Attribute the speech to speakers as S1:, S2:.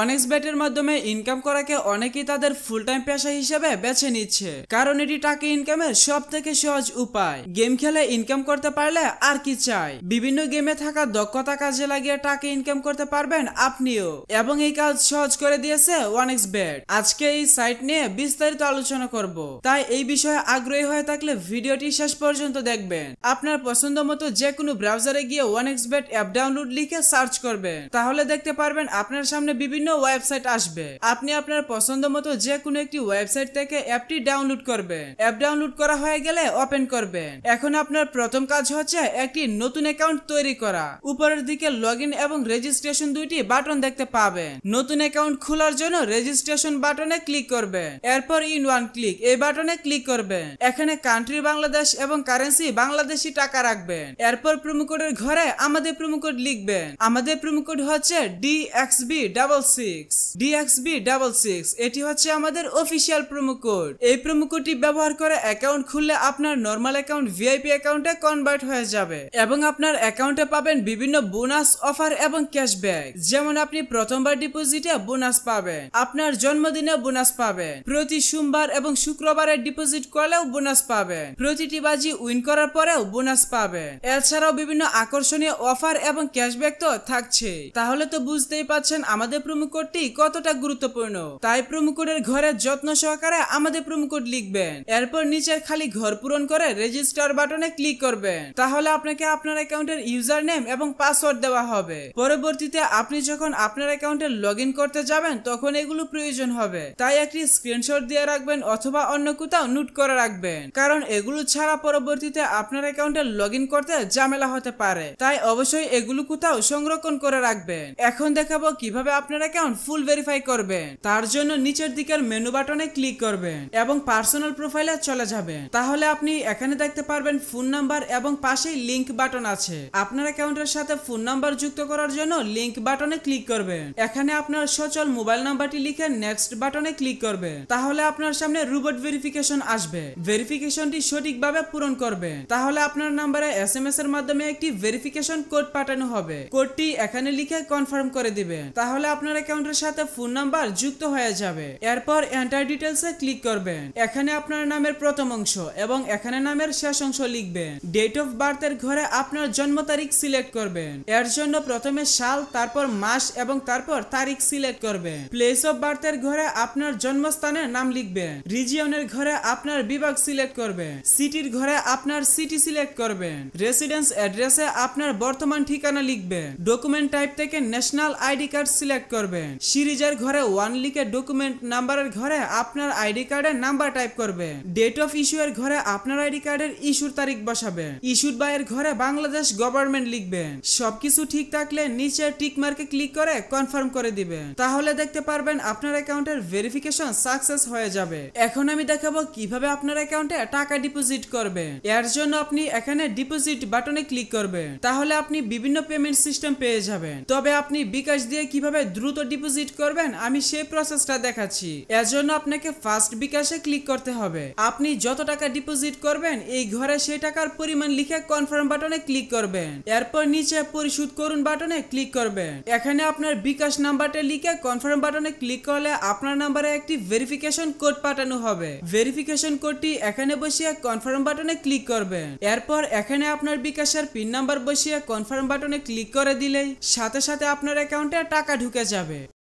S1: অনেক্স ব্যাটের মাধ্যমে ইনকাম করাকে অনেকেই তাদের ফুল টাইম পেশা হিসেবে বেছে নিচ্ছে কারণ এটি টাকা ইনকামের সব থেকে সহজ উপায় গেম খেলে ইনকাম করতে পারলে আর কি চাই বিভিন্ন গেমে থাকা দক্ষতা কাজে লাগিয়ে টাকা ইনকাম করতে পারবেন আপনিও এবং এই কাজ সহজ করে দিয়েছে অনেক্স ব্যাট আজকে এই সাইট নিয়ে বিস্তারিত আলোচনা করব তাই এই বিষয়ে আগ্রহী হয়ে থাকলে ভিডিওটি শেষ পর্যন্ত দেখবেন আপনার পছন্দ মতো যে কোনো ব্রাউজারে গিয়ে অনেক্স ব্যাট অ্যাপ ডাউনলোড লিখে সার্চ করবেন তাহলে দেখতে পারবেন আপনার সামনে বিভিন্ন বিভিন্ন ওয়েবসাইট আসবে আপনি আপনার পছন্দ মতো যে কোনো একটি ওয়েবসাইট থেকে অ্যাপটি ডাউনলোড করবেন অ্যাপ ডাউনলোড করা হয়ে গেলে ওপেন করবেন এখন আপনার প্রথম কাজ হচ্ছে একটি নতুন অ্যাকাউন্ট তৈরি করা উপরের দিকে লগ এবং রেজিস্ট্রেশন দুইটি বাটন দেখতে পাবেন নতুন অ্যাকাউন্ট খোলার জন্য রেজিস্ট্রেশন বাটনে ক্লিক করবেন এরপর ইন ওয়ান ক্লিক এই বাটনে ক্লিক করবেন এখানে কান্ট্রি বাংলাদেশ এবং কারেন্সি বাংলাদেশি টাকা রাখবেন এরপর প্রোমো কোডের ঘরে আমাদের প্রোমো কোড লিখবেন আমাদের প্রোমো কোড হচ্ছে B double six double six এটি হচ্ছে আমাদের অফিসিয়াল প্রোমো কোড এই প্রোমো কোডটি ব্যবহার করে অ্যাকাউন্ট খুললে আপনার নর্মাল অ্যাকাউন্ট ভিআইপি অ্যাকাউন্টে কনভার্ট হয়ে যাবে এবং আপনার অ্যাকাউন্টে পাবেন বিভিন্ন বোনাস অফার এবং ক্যাশব্যাক যেমন আপনি প্রথমবার ডিপোজিটে বোনাস পাবেন আপনার জন্মদিনে বোনাস পাবেন প্রতি সোমবার এবং শুক্রবারে ডিপোজিট করলেও বোনাস পাবেন প্রতিটি বাজি উইন করার পরেও বোনাস পাবেন এছাড়াও বিভিন্ন আকর্ষণীয় অফার এবং ক্যাশব্যাক তো থাকছে তাহলে তো বুঝতেই পাচ্ছেন আমাদের প্রোমো কতটা গুরুত্বপূর্ণ তাই প্রোমো ঘরের যত্ন সহকারে আমাদের প্রোমো লিখবেন এরপর নিচের খালি ঘর পূরণ করে রেজিস্টার বাটনে ক্লিক করবেন তাহলে আপনাকে আপনার অ্যাকাউন্টের ইউজার নেম এবং পাসওয়ার্ড দেওয়া হবে পরবর্তীতে আপনি যখন আপনার অ্যাকাউন্টে লগ করতে যাবেন তখন এগুলো প্রয়োজন হবে তাই একটি স্ক্রিনশট দিয়ে রাখবেন অথবা অন্য কোথাও নোট করে রাখবেন কারণ এগুলো ছাড়া পরবর্তীতে আপনার অ্যাকাউন্টে লগ করতে ঝামেলা হতে পারে তাই অবশ্যই এগুলো কোথাও সংরক্ষণ করে রাখবেন এখন দেখাবো কিভাবে আপনার অ্যাকাউন্ট ফুল ভেরিফাই করবেন তার জন্য নিচের দিকের মেনু বাটনে ক্লিক করবেন এবং পার্সোনাল প্রোফাইলে চলে যাবেন তাহলে আপনি এখানে দেখতে পারবেন ফোন নাম্বার এবং পাশেই লিংক বাটন আছে আপনার অ্যাকাউন্টের সাথে ফোন নাম্বার যুক্ত করার জন্য লিংক বাটনে ক্লিক করবেন এখানে আপনার সচল মোবাইল নাম্বারটি লিখে নেক্সট বাটনে ক্লিক করবেন তাহলে আপনার সামনে রোবট ভেরিফিকেশন আসবে ভেরিফিকেশনটি সঠিকভাবে পূরণ করবেন তাহলে আপনার নাম্বারে এসএমএস এর মাধ্যমে একটি ভেরিফিকেশন কোড পাঠানো হবে কোডটি এখানে লিখে কনফার্ম করে দিবেন তাহলে আপনার আপনার অ্যাকাউন্টের সাথে ফোন নাম্বার যুক্ত হয়ে যাবে এরপর এন্টার ডিটেলসে ক্লিক করবেন এখানে আপনার নামের প্রথম অংশ এবং এখানে নামের শেষ অংশ লিখবেন ডেট অফ বার্থের ঘরে আপনার জন্ম তারিখ সিলেক্ট করবেন এর জন্য প্রথমে সাল তারপর মাস এবং তারপর তারিখ সিলেক্ট করবেন প্লেস অফ বার্থের ঘরে আপনার জন্মস্থানের নাম লিখবেন রিজিয়নের ঘরে আপনার বিভাগ সিলেক্ট করবেন সিটির ঘরে আপনার সিটি সিলেক্ট করবেন রেসিডেন্স অ্যাড্রেসে আপনার বর্তমান ঠিকানা লিখবেন ডকুমেন্ট টাইপ থেকে ন্যাশনাল আইডি কার্ড সিলেক্ট করবেন করবেন সিরিজের ঘরে ওয়ান লিখে ডকুমেন্ট নাম্বারের ঘরে আপনার আইডি কার্ডের নাম্বার টাইপ করবেন ডেট অফ ইস্যু এর ঘরে আপনার আইডি কার্ডের ইস্যুর তারিখ বসাবেন ইস্যুড বাইয়ের ঘরে বাংলাদেশ গভর্নমেন্ট লিখবেন সবকিছু ঠিক থাকলে নিচে টিক মার্কে ক্লিক করে কনফার্ম করে দিবেন তাহলে দেখতে পারবেন আপনার অ্যাকাউন্টের ভেরিফিকেশন সাকসেস হয়ে যাবে এখন আমি দেখাবো কিভাবে আপনার অ্যাকাউন্টে টাকা ডিপোজিট করবেন এর জন্য আপনি এখানে ডিপোজিট বাটনে ক্লিক করবেন তাহলে আপনি বিভিন্ন পেমেন্ট সিস্টেম পেয়ে যাবেন তবে আপনি বিকাশ দিয়ে কিভাবে দ্রুত দ্রুত ডিপোজিট করবেন আমি সেই প্রসেসটা দেখাচ্ছি এর জন্য আপনাকে ফার্স্ট বিকাশে ক্লিক করতে হবে আপনি যত টাকা ডিপোজিট করবেন এই ঘরে সেই টাকার পরিমাণ লিখে কনফার্ম বাটনে ক্লিক করবেন এরপর নিচে পরিশোধ করুন বাটনে ক্লিক করবেন এখানে আপনার বিকাশ নাম্বারটা লিখে কনফার্ম বাটনে ক্লিক করলে আপনার নাম্বারে একটি ভেরিফিকেশন কোড পাঠানো হবে ভেরিফিকেশন কোডটি এখানে বসিয়ে কনফার্ম বাটনে ক্লিক করবেন এরপর এখানে আপনার বিকাশের পিন নাম্বার বসিয়ে কনফার্ম বাটনে ক্লিক করে দিলেই সাথে সাথে আপনার অ্যাকাউন্টে টাকা ঢুকে যাবে llave